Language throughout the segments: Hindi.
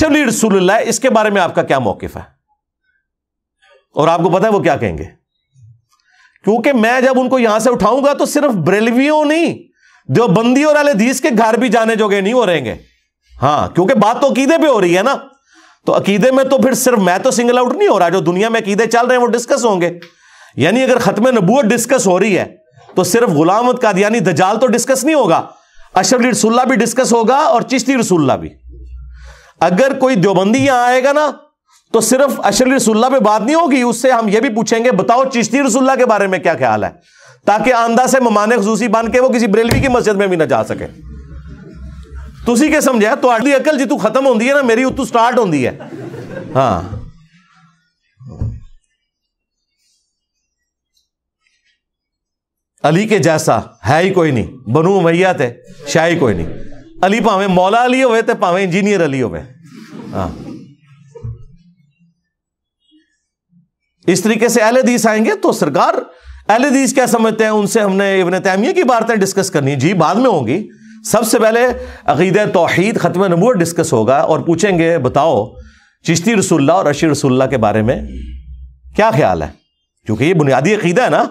चलिए रसूल इसके बारे में आपका क्या मौकफ है और आपको पता है वो क्या कहेंगे क्योंकि मैं जब उनको यहां से उठाऊंगा तो सिर्फ ब्रेलवियों नहीं बंदी और अलहदीस के घर भी जाने जोगे नहीं हो रहेंगे हाँ क्योंकि बात तो अकीदे पे हो रही है ना तो अकीदे में तो फिर सिर्फ मैं तो सिंगल आउट नहीं हो रहा जो दुनिया में अकीदे चल रहे हैं वो डिस्कस होंगे यानी अगर खत्म नबूत डिस्कस हो रही है तो सिर्फ गुलाम यानी दजाल तो डिस्कस नहीं होगा अशरली रसुल्ला भी डिस्कस होगा और चिश्ती रसुल्ला भी अगर कोई देवबंदी यहां आएगा ना तो सिर्फ अशर रसुल्ला पे बात नहीं होगी उससे हम यह भी पूछेंगे बताओ चिश्ती रसुल्ला के बारे में क्या ख्याल है ताकि आंदा से ममान खसूसी बन के वो किसी बरेलवी की मस्जिद में भी ना जा सके तुसी के समझा तो अकल जितू खत्म होती है ना मेरी उतू स्टार्ट होती है हाँ अली के जैसा है ही कोई नहीं बनू मैया थे शाही कोई नहीं अली भावे मौला अली हो तो भावे इंजीनियर अली हो इस तरीके से एल एदीस आएंगे तो सरकार एल एदीस क्या समझते हैं उनसे हमने इबन तैमिया की बातें डिस्कस करनी जी बाद में होंगी सबसे पहले अकीद तोहहीद ख़त्म नबूत डिस्कस होगा और पूछेंगे बताओ चिश्ती रसुल्ला और अशी रसुल्ला के बारे में क्या ख्याल है क्योंकि ये बुनियादी अकीदा है ना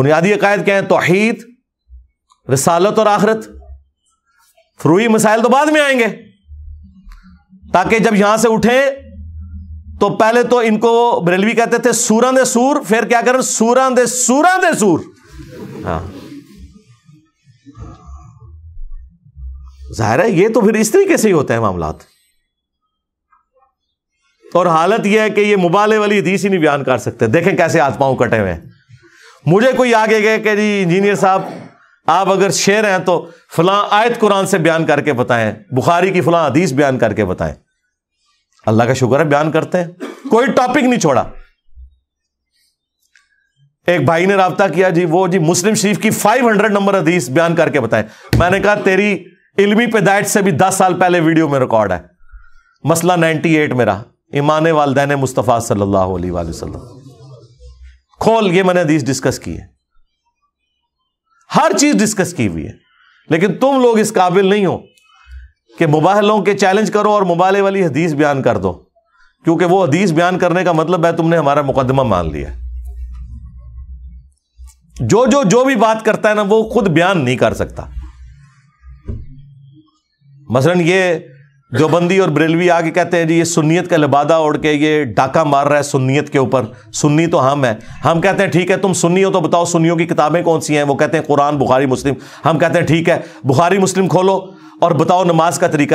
बुनियादी अकायद क्या है तोहहीद रसालत और आखरत फ्रूई मिसाइल तो बाद में आएंगे ताकि जब यहां से उठे तो पहले तो इनको बरेलवी कहते थे सूरा दे सूर फिर क्या करें सूरा दे सूरा दे सूर हाँ जाहिर है ये तो फिर इस तरीके से ही होते हैं मामला और हालत यह है कि ये मुबाले वाली हदीस ही नहीं बयान कर सकते देखें कैसे हाथ पांव कटे हुए हैं मुझे कोई आगे गए कि जी इंजीनियर साहब आप अगर शेर हैं तो फलां आयत कुरान से बयान करके बताएं बुखारी की फलां हदीस बयान करके बताएं अल्लाह का शुक्र है बयान करते हैं कोई टॉपिक नहीं छोड़ा एक भाई ने रबता किया जी वो जी मुस्लिम शरीफ की 500 नंबर हदीस बयान करके बताएं मैंने कहा तेरी इलमी पैदाइश से भी दस साल पहले वीडियो में रिकॉर्ड है मसला नाइनटी एट मेरा ईमान वालदैन मुस्तफ़ा सल्ला अलैहि खोल ये मैंने हदीस डिस्कस की है हर चीज डिस्कस की हुई है लेकिन तुम लोग इस काबिल नहीं हो कि मुबाहलों के चैलेंज करो और मुबाले वाली हदीस बयान कर दो क्योंकि वो हदीस बयान करने का मतलब है तुमने हमारा मुकदमा मान लिया जो जो जो भी बात करता है ना वो खुद बयान नहीं कर सकता मसलन ये जोबंदी और ब्रेलवी आके कहते हैं जी ये सुन्नीत का लिबादा ओढ़ के ये डाका मार रहा है सुन्नीत के ऊपर सुन्नी तो हम हैं हम कहते हैं ठीक है तुम सुन्नी हो तो बताओ सुन्नियों की किताबें कौन सी हैं वो कहते हैं कुरान बुखारी मुस्लिम हम कहते हैं ठीक है बुखारी मुस्लिम खोलो और बताओ नमाज का तरीका